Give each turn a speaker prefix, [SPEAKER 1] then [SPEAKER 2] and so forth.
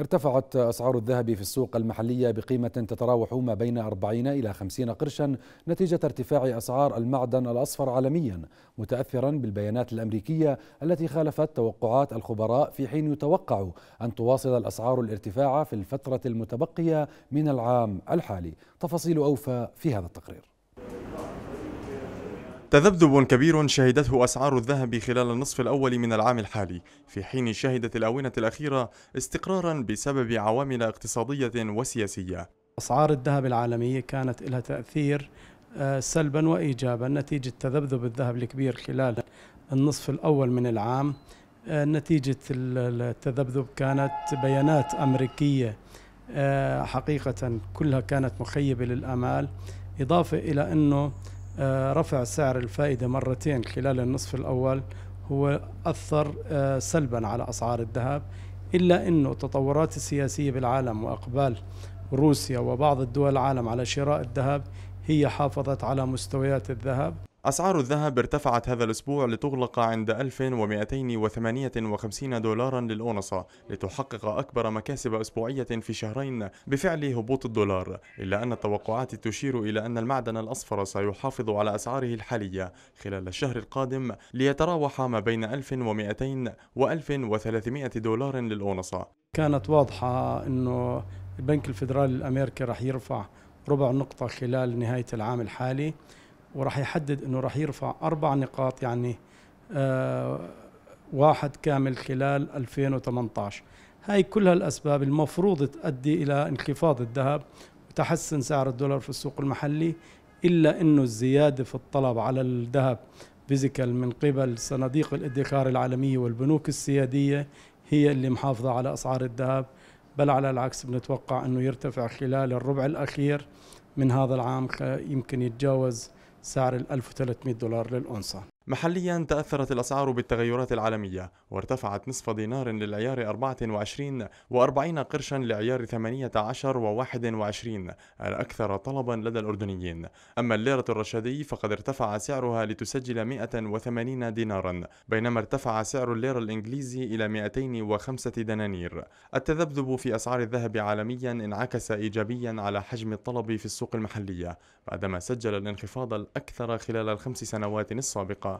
[SPEAKER 1] ارتفعت أسعار الذهب في السوق المحلية بقيمة تتراوح ما بين 40 إلى 50 قرشا نتيجة ارتفاع أسعار المعدن الأصفر عالميا متأثرا بالبيانات الأمريكية التي خالفت توقعات الخبراء في حين يتوقع أن تواصل الأسعار الارتفاع في الفترة المتبقية من العام الحالي تفاصيل أوفى في هذا التقرير
[SPEAKER 2] تذبذب كبير شهدته أسعار الذهب خلال النصف الأول من العام الحالي في حين شهدت الآونة الأخيرة استقرارا بسبب عوامل اقتصادية وسياسية
[SPEAKER 3] أسعار الذهب العالمية كانت لها تأثير آه، سلبا وإيجابا نتيجة تذبذب الذهب الكبير خلال النصف الأول من العام آه، نتيجة التذبذب كانت بيانات أمريكية آه، حقيقة كلها كانت مخيبة للأمال إضافة إلى أنه آه، رفع سعر الفائدة مرتين خلال النصف الأول هو أثر آه، سلبا على أسعار الذهب إلا أنه التطورات السياسية بالعالم وأقبال روسيا وبعض الدول العالم على شراء الذهب هي حافظت على مستويات الذهب
[SPEAKER 2] أسعار الذهب ارتفعت هذا الأسبوع لتغلق عند 1258 دولارا للأونصة لتحقق أكبر مكاسب أسبوعية في شهرين بفعل هبوط الدولار إلا أن التوقعات تشير إلى أن المعدن الأصفر سيحافظ على أسعاره الحالية خلال الشهر القادم ليتراوح ما بين 1200 و 1300 دولار للأونصة
[SPEAKER 3] كانت واضحة أنه البنك الفيدرالي الأمريكي راح يرفع ربع نقطة خلال نهاية العام الحالي وراح يحدد انه راح يرفع اربع نقاط يعني آه واحد كامل خلال 2018 هاي كل هالاسباب المفروض تؤدي الى انخفاض الذهب وتحسن سعر الدولار في السوق المحلي الا انه الزياده في الطلب على الذهب فيزيكال من قبل صناديق الادخار العالميه والبنوك السياديه هي اللي محافظه على اسعار الذهب بل على العكس بنتوقع انه يرتفع خلال الربع الاخير من هذا العام يمكن يتجاوز سعر ال 1300 دولار للأونصة
[SPEAKER 2] محليا تأثرت الأسعار بالتغيرات العالمية وارتفعت نصف دينار للعيار 24 و40 قرشا لعيار 18 و21 الأكثر طلبا لدى الأردنيين أما الليرة الرشادي فقد ارتفع سعرها لتسجل 180 دينارا بينما ارتفع سعر الليرة الإنجليزي إلى 205 دنانير التذبذب في أسعار الذهب عالميا انعكس إيجابيا على حجم الطلب في السوق المحلية بعدما سجل الانخفاض الأكثر خلال الخمس سنوات السابقة